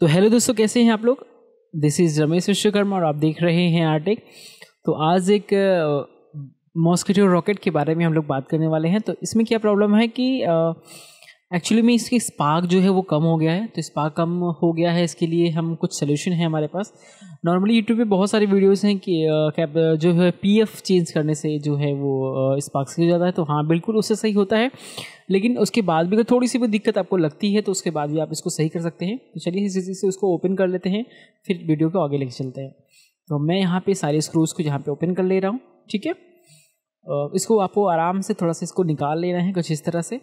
तो हेलो दोस्तों कैसे हैं आप लोग दिस इज़ रमेश विश्वकर्मा और आप देख रहे हैं आर्टेक तो आज एक मॉस्किटो रॉकेट के बारे में हम लोग बात करने वाले हैं तो इसमें क्या प्रॉब्लम है कि एक्चुअली में इसकी स्पार्क जो है वो कम हो गया है तो स्पार्क कम हो गया है इसके लिए हम कुछ सोल्यूशन है हमारे पास नॉर्मली यूट्यूब पे बहुत सारी वीडियोस हैं कि कैप जो है पीएफ चेंज करने से जो है वो स्पार्क से हो जाता है तो हाँ बिल्कुल उससे सही होता है लेकिन उसके बाद भी अगर थोड़ी सी भी दिक्कत आपको लगती है तो उसके बाद भी आप इसको सही कर सकते हैं तो चलिए इसी से उसको ओपन कर लेते हैं फिर वीडियो को आगे लेके चलते हैं तो मैं यहाँ पे सारे स्क्रूज़ को यहाँ पे ओपन कर ले रहा हूँ ठीक है इसको आपको आराम से थोड़ा सा इसको निकाल लेना है कुछ इस तरह से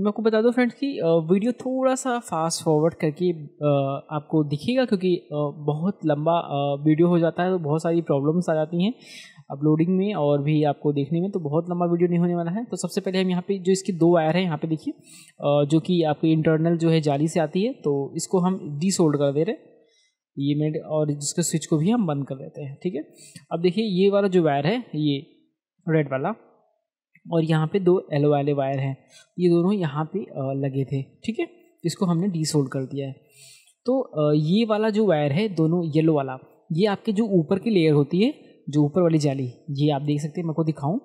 मैं आपको बता दूं फ्रेंड्स कि वीडियो थोड़ा सा फास्ट फॉरवर्ड करके आपको दिखेगा क्योंकि बहुत लंबा वीडियो हो जाता है तो बहुत सारी प्रॉब्लम्स आ जाती हैं अपलोडिंग में और भी आपको देखने में तो बहुत लंबा वीडियो नहीं होने वाला है तो सबसे पहले हम यहाँ पे जो इसकी दो वायर है यहाँ पे देखिए जो कि आपकी इंटरनल जो है जाली से आती है तो इसको हम डी कर दे रहे हैं ये मेड और जिसके स्विच को भी हम बंद कर देते हैं ठीक है अब देखिए ये वाला जो वायर है ये रेड वाला और यहाँ पे दो येलो वाले वायर हैं ये दोनों यहाँ पे लगे थे ठीक है इसको हमने डिसोल्ड कर दिया है तो ये वाला जो वायर है दोनों येलो वाला ये आपके जो ऊपर की लेयर होती है जो ऊपर वाली जाली ये आप देख सकते हैं मैं को दिखाऊँ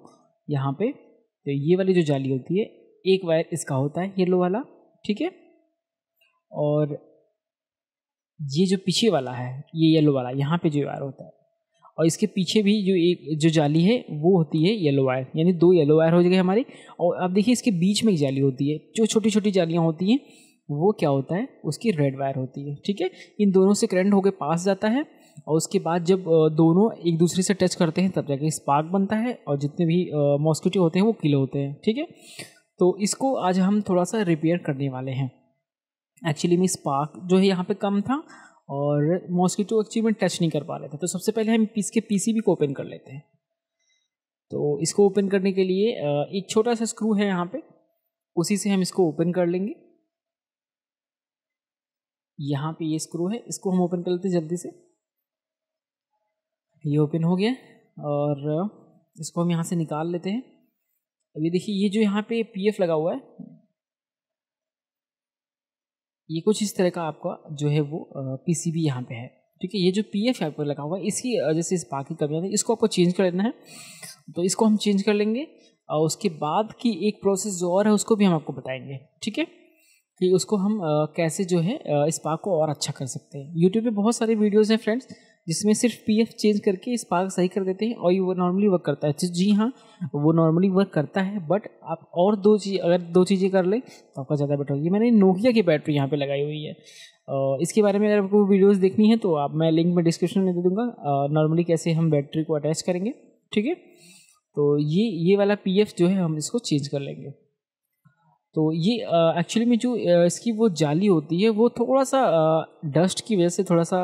यहाँ पे तो ये वाली जो जाली होती है एक वायर इसका होता है येलो वाला ठीक है और ये जो पीछे वाला है ये येलो वाला यहाँ पे जो वायर होता है और इसके पीछे भी जो एक जो जाली है वो होती है येलो वायर यानी दो येलो वायर हो जाएगी हमारी और आप देखिए इसके बीच में एक जाली होती है जो छोटी छोटी जालियाँ होती हैं वो क्या होता है उसकी रेड वायर होती है ठीक है इन दोनों से करंट होकर पास जाता है और उसके बाद जब दोनों एक दूसरे से टच करते हैं तब जाके स्पार्क बनता है और जितने भी मॉस्किटो होते हैं वो किल होते हैं ठीक है तो इसको आज हम थोड़ा सा रिपेयर करने वाले हैं एक्चुअली में स्पार्क जो है यहाँ पे कम था और मॉस्किटो एक्चुअली में टच नहीं कर पा रहे थे तो सबसे पहले हम इसके पी सी को ओपन कर लेते हैं तो इसको ओपन करने के लिए एक छोटा सा स्क्रू है यहाँ पे उसी से हम इसको ओपन कर लेंगे यहाँ पे ये स्क्रू है इसको हम ओपन कर लेते हैं जल्दी से ये ओपन हो गया और इसको हम यहाँ से निकाल लेते हैं अब ये देखिए ये जो यहाँ पे पीएफ लगा हुआ है ये कुछ इस तरह का आपका जो है वो पीसीबी यहाँ पे है ठीक है ये जो पी एफ आपको लगा हुआ है इसकी जैसे इस बाकी कमियाँ इसको आपको चेंज कर लेना है तो इसको हम चेंज कर लेंगे और उसके बाद की एक प्रोसेस जो और है उसको भी हम आपको बताएंगे ठीक है कि उसको हम कैसे जो है इस पार्क को और अच्छा कर सकते हैं यूट्यूब पे बहुत सारे वीडियोज़ हैं फ्रेंड्स जिसमें सिर्फ पी एफ चेंज करके इस पार्क सही कर देते हैं और ये वो नॉर्मली वर्क करता है अच्छा, जी हाँ वो नॉर्मली वर्क करता है बट आप और दो चीज अगर दो चीज़ें कर लें तो आपका ज़्यादा बेटर होगी मैंने नोकिया की बैटरी यहाँ पे लगाई हुई है इसके बारे में अगर आपको वीडियोस देखनी है तो आप मैं लिंक में डिस्क्रिप्शन में दे दूंगा नॉर्मली कैसे हम बैटरी को अटैच करेंगे ठीक है तो ये ये वाला पी जो है हम इसको चेंज कर लेंगे तो ये एक्चुअली में जो इसकी वो जाली होती है वो थोड़ा सा डस्ट की वजह से थोड़ा सा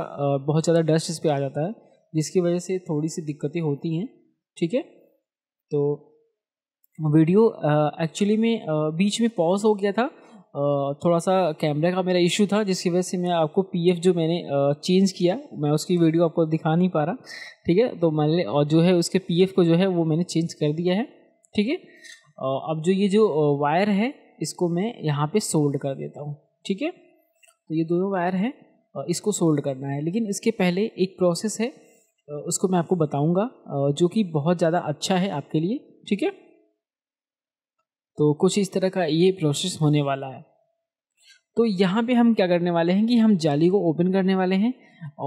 बहुत ज़्यादा डस्ट इस पर आ जाता है जिसकी वजह से थोड़ी सी दिक्कतें होती हैं ठीक है तो वीडियो एक्चुअली में बीच में पॉज हो गया था थोड़ा सा कैमरा का मेरा इशू था जिसकी वजह से मैं आपको पीएफ जो मैंने चेंज किया मैं उसकी वीडियो आपको दिखा नहीं पा रहा ठीक है तो मैंने और जो है उसके पीएफ को जो है वो मैंने चेंज कर दिया है ठीक है अब जो ये जो वायर है इसको मैं यहाँ पे सोल्ड कर देता हूँ ठीक है तो ये दोनों वायर हैं इसको सोल्ड करना है लेकिन इसके पहले एक प्रोसेस है उसको मैं आपको बताऊँगा जो कि बहुत ज़्यादा अच्छा है आपके लिए ठीक है तो कुछ इस तरह का ये प्रोसेस होने वाला है तो यहाँ पे हम क्या करने वाले हैं कि हम जाली को ओपन करने वाले हैं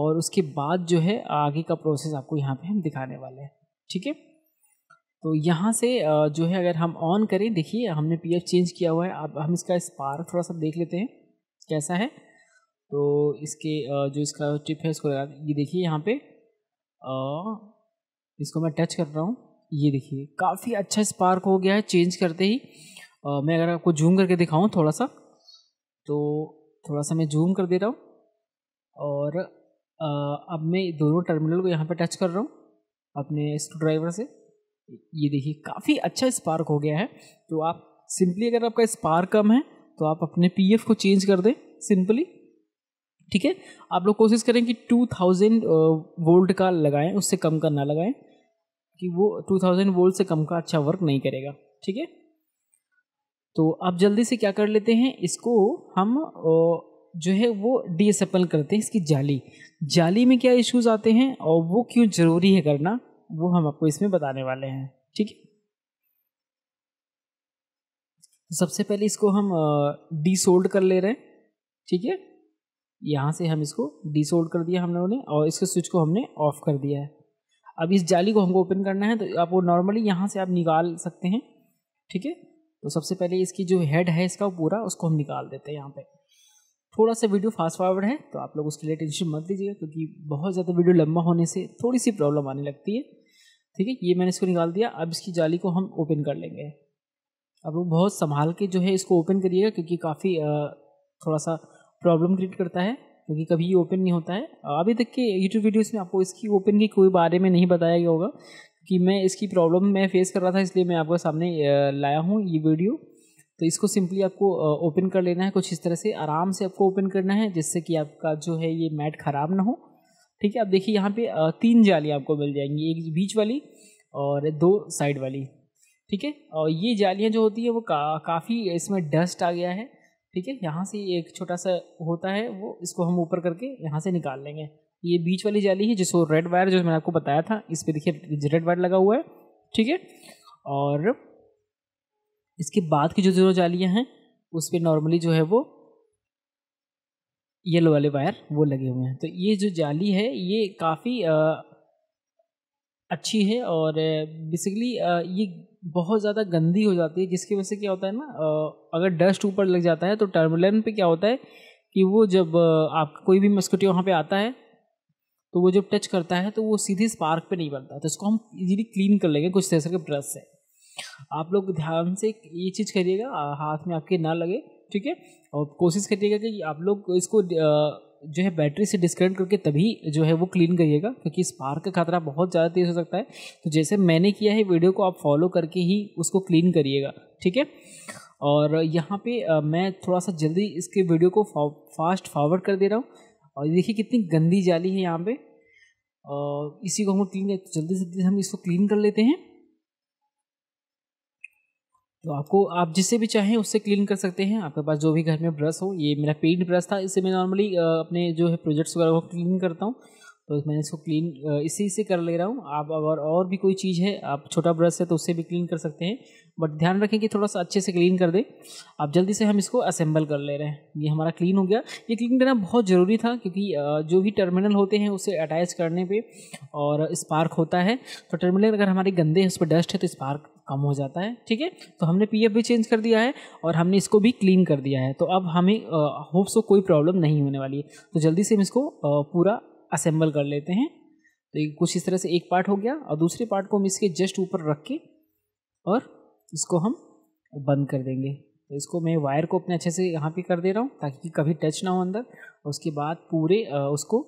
और उसके बाद जो है आगे का प्रोसेस आपको यहाँ पे हम दिखाने वाले हैं ठीक है तो यहाँ से जो है अगर हम ऑन करें देखिए हमने पी चेंज किया हुआ है अब हम इसका स्पार्क थोड़ा सा देख लेते हैं कैसा है तो इसके जो इसका टिप है इसको लगा ये देखिए यहाँ पे इसको मैं टच कर रहा हूँ ये देखिए काफ़ी अच्छा स्पार्क हो गया है चेंज करते ही आ, मैं अगर आपको जूम करके दिखाऊँ थोड़ा सा तो थोड़ा सा मैं जूम कर दे रहा हूँ और आ, अब मैं दोनों टर्मिनल को यहाँ पर टच कर रहा हूँ अपने स्क्रू ड्राइवर से ये देखिए काफ़ी अच्छा स्पार्क हो गया है तो आप सिंपली अगर आपका स्पार्क कम है तो आप अपने पी को चेंज कर दें सिंपली ठीक है आप लोग कोशिश करें कि 2000 वोल्ट का लगाएं उससे कम का ना लगाएं कि वो 2000 वोल्ट से कम का अच्छा वर्क नहीं करेगा ठीक है तो आप जल्दी से क्या कर लेते हैं इसको हम जो है वो डी करते हैं इसकी जाली जाली में क्या इश्यूज आते हैं और वो क्यों ज़रूरी है करना वो हम आपको इसमें बताने वाले हैं ठीक है सबसे पहले इसको हम डिसोल्ड कर ले रहे हैं ठीक है यहाँ से हम इसको डिसोल्ड कर दिया हम लोगों ने और इसके स्विच को हमने ऑफ कर दिया है अब इस जाली को हमको ओपन करना है तो आप वो नॉर्मली यहाँ से आप निकाल सकते हैं ठीक है तो सबसे पहले इसकी जो हेड है इसका पूरा उसको हम निकाल देते हैं यहाँ पे थोड़ा सा वीडियो फास्ट फॉरवर्ड है तो आप लोग उसके लिए टेंशन मत लीजिएगा क्योंकि बहुत ज़्यादा वीडियो लंबा होने से थोड़ी सी प्रॉब्लम आने लगती है ठीक है ये मैंने इसको निकाल दिया अब इसकी जाली को हम ओपन कर लेंगे अब वो बहुत संभाल के जो है इसको ओपन करिएगा क्योंकि काफ़ी थोड़ा सा प्रॉब्लम क्रिएट करता है क्योंकि कभी ये ओपन नहीं होता है अभी तक के यूट्यूब वीडियोस में आपको इसकी ओपन के कोई बारे में नहीं बताया गया होगा कि मैं इसकी प्रॉब्लम मैं फेस कर रहा था इसलिए मैं आपके सामने लाया हूँ ये वीडियो तो इसको सिंपली आपको ओपन कर लेना है कुछ इस तरह से आराम से आपको ओपन करना है जिससे कि आपका जो है ये मैट ख़राब ना हो ठीक है आप देखिए यहाँ पे तीन जाली आपको मिल जाएंगी एक बीच वाली और दो साइड वाली ठीक है और ये जालियाँ जो होती है वो का, काफ़ी इसमें डस्ट आ गया है ठीक है यहाँ से एक छोटा सा होता है वो इसको हम ऊपर करके यहाँ से निकाल लेंगे ये बीच वाली जाली है जिसको रेड वायर जो मैंने आपको बताया था इस पर देखिए रेड वायर लगा हुआ है ठीक है और इसके बाद की जो जो जालियाँ हैं उस पर नॉर्मली जो है वो येलो वाले वायर वो लगे हुए हैं तो ये जो जाली है ये काफ़ी अच्छी है और बेसिकली ये बहुत ज़्यादा गंदी हो जाती है जिसकी वजह से क्या होता है ना अगर डस्ट ऊपर लग जाता है तो टर्बुलेंट पे क्या होता है कि वो जब आप कोई भी मस्कुटी वहाँ पे आता है तो वो जब टच करता है तो वो सीधे स्पार्क पे नहीं बनता तो इसको हम इजीली क्लीन कर लेंगे कुछ तरह के ब्रश से आप लोग ध्यान से ये चीज़ करिएगा हाथ में आपके ना लगे ठीक है और कोशिश करिएगा कि आप लोग इसको जो है बैटरी से डिस्कनेक्ट करके तभी जो है वो क्लीन करिएगा क्योंकि स्पार्क का खतरा बहुत ज़्यादा तेज़ हो सकता है तो जैसे मैंने किया है वीडियो को आप फॉलो करके ही उसको क्लीन करिएगा ठीक है और यहाँ पे मैं थोड़ा सा जल्दी इसके वीडियो को फास्ट फॉरवर्ड कर दे रहा हूँ और देखिए कितनी गंदी जाली है यहाँ पर इसी को हम क्लीन जल्दी से जल्दी हम इसको क्लीन कर लेते हैं तो आपको आप जिससे भी चाहें उससे क्लीन कर सकते हैं आपके पास जो भी घर में ब्रश हो ये मेरा पेंट ब्रश था इससे मैं नॉर्मली अपने जो है प्रोजेक्ट्स वगैरह को क्लीन करता हूँ तो मैंने इसको क्लीन इसी से कर ले रहा हूँ आप अगर और भी कोई चीज़ है आप छोटा ब्रश है तो उससे भी क्लीन कर सकते हैं बट ध्यान रखें कि थोड़ा सा अच्छे से क्लीन कर दें आप जल्दी से हम इसको असेंबल कर ले रहे हैं ये हमारा क्लीन हो गया ये क्लीन करना बहुत ज़रूरी था क्योंकि जो भी टर्मिनल होते हैं उसे अटैच करने पर और स्पार्क होता है तो टर्मिनल अगर हमारे गंदे हैं उस पर डस्ट है तो स्पार्क कम हो जाता है ठीक है तो हमने पी भी चेंज कर दिया है और हमने इसको भी क्लीन कर दिया है तो अब हमें होप सो कोई प्रॉब्लम नहीं होने वाली है तो जल्दी से हम इसको आ, पूरा असेंबल कर लेते हैं तो ये कुछ इस तरह से एक पार्ट हो गया और दूसरे पार्ट को हम इसके जस्ट ऊपर रख के और इसको हम बंद कर देंगे तो इसको मैं वायर को अपने अच्छे से यहाँ पे कर दे रहा हूँ ताकि कभी टच ना हो अंदर उसके बाद पूरे उसको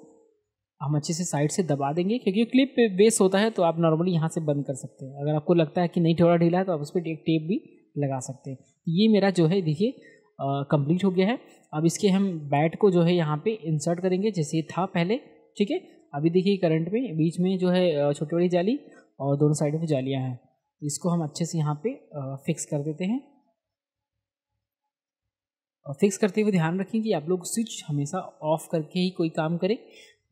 हम अच्छे से साइड से दबा देंगे क्योंकि क्लिप पे बेस होता है तो आप नॉर्मली यहाँ से बंद कर सकते हैं अगर आपको लगता है कि नहीं थोड़ा ढीला है तो आप उस पर एक टेप भी लगा सकते हैं तो ये मेरा जो है देखिए कंप्लीट हो गया है अब इसके हम बैट को जो है यहाँ पे इंसर्ट करेंगे जैसे था पहले ठीक है अभी देखिए करंट में बीच में जो है छोटी बड़ी जाली और दोनों साइड में जालियाँ हैं तो इसको हम अच्छे से यहाँ पे फिक्स कर देते हैं और फिक्स करते हुए ध्यान रखें कि आप लोग स्विच हमेशा ऑफ करके ही कोई काम करें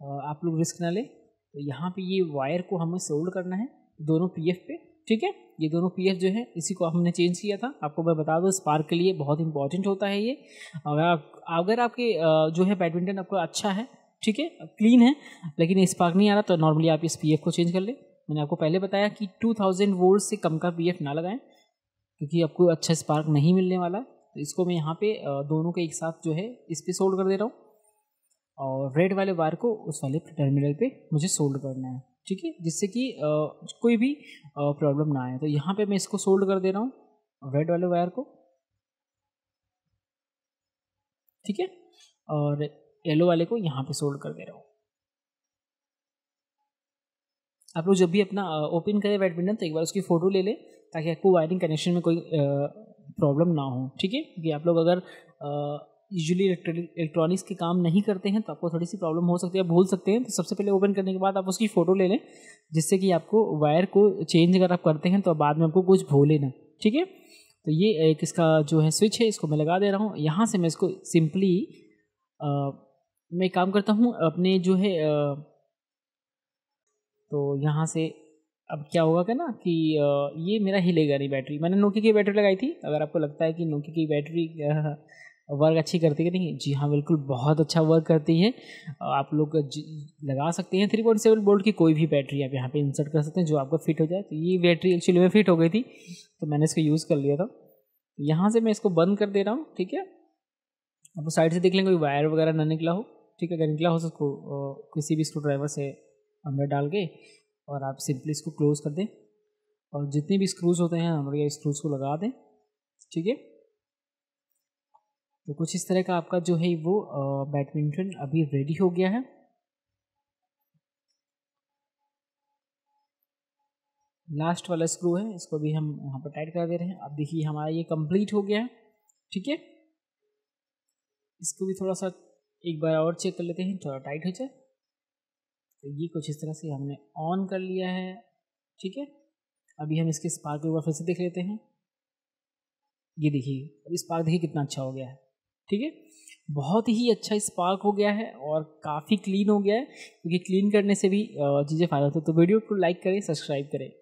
आप लोग रिस्क ना लें तो यहाँ पे ये वायर को हमें सोल्ड करना है दोनों पीएफ पे ठीक है ये दोनों पीएफ जो है इसी को हमने चेंज किया था आपको मैं बता दूँ स्पार्क के लिए बहुत इंपॉर्टेंट होता है ये अगर आप अगर आपके जो है बैडमिंटन आपको अच्छा है ठीक है क्लीन है लेकिन स्पार्क नहीं आ रहा तो नॉर्मली आप इस पी को चेंज कर लें मैंने आपको पहले बताया कि टू थाउजेंड से कम का पी ना लगाएं क्योंकि आपको अच्छा स्पार्क नहीं मिलने वाला तो इसको मैं यहाँ पे दोनों के एक साथ जो है इस पर सोल्ड कर दे रहा हूँ और रेड वाले वायर को उस वाले टर्मिनल पे मुझे सोल्ड करना है ठीक है जिससे कि कोई भी प्रॉब्लम ना आए तो यहाँ पे मैं इसको सोल्ड कर दे रहा हूँ रेड वाले वायर को ठीक है और येलो वाले को यहाँ पे सोल्ड कर दे रहा हूँ आप लोग जब भी अपना ओपन करें बैडमिंटन तो एक बार उसकी फ़ोटो ले लें ताकि आपको वायरिंग कनेक्शन में कोई प्रॉब्लम ना हो ठीक है कि आप लोग अगर आ, यूजली इलेक्ट्रॉनिक्स के काम नहीं करते हैं तो आपको थोड़ी सी प्रॉब्लम हो सकती है भूल सकते हैं तो सबसे पहले ओपन करने के बाद आप उसकी फ़ोटो ले लें जिससे कि आपको वायर को चेंज अगर आप करते हैं तो बाद में आपको कुछ भूलें ना ठीक है तो ये एक इसका जो है स्विच है इसको मैं लगा दे रहा हूँ यहाँ से मैं इसको सिंपली मैं काम करता हूँ अपने जो है आ, तो यहाँ से अब क्या होगा क्या ना कि ये मेरा हिलेगा नहीं बैटरी मैंने नोकी की बैटरी लगाई थी अगर आपको लगता है कि नोकी की बैटरी वर्क अच्छी करती है कि नहीं जी हाँ बिल्कुल बहुत अच्छा वर्क करती है आप लोग लगा सकते हैं थ्री पॉइंट सेवन बोल्ट की कोई भी बैटरी आप यहाँ पे इंसर्ट कर सकते हैं जो आपको फिट हो जाए तो ये बैटरी एक्चुअली में फिट हो गई थी तो मैंने इसको यूज़ कर लिया था यहाँ से मैं इसको बंद कर दे रहा हूँ ठीक है आप साइड से देख लेंगे कोई वायर वगैरह ना निकला हो ठीक है अगर निकला हो तो उसको किसी भी स्क्रू ड्राइवर से अंदर डाल के और आप सिंपली इसको क्लोज़ कर दें और जितने भी स्क्रूज होते हैं हमारे स्क्रूज को लगा दें ठीक है तो कुछ इस तरह का आपका जो है वो बैडमिंटन अभी रेडी हो गया है लास्ट वाला स्क्रू है इसको भी हम यहाँ पर टाइट करा दे रहे हैं अब देखिए हमारा ये कंप्लीट हो गया है ठीक है इसको भी थोड़ा सा एक बार और चेक कर लेते हैं थोड़ा टाइट हो जाए तो ये कुछ इस तरह से हमने ऑन कर लिया है ठीक है अभी हम इसके स्पार्क एक बार फिर से देख लेते हैं ये देखिए अब स्पार्क देखिए कितना अच्छा हो गया है ठीक है बहुत ही अच्छा स्पार्क हो गया है और काफ़ी क्लीन हो गया है क्योंकि क्लीन करने से भी चीज़ें फायदा होता है तो वीडियो को लाइक करें सब्सक्राइब करें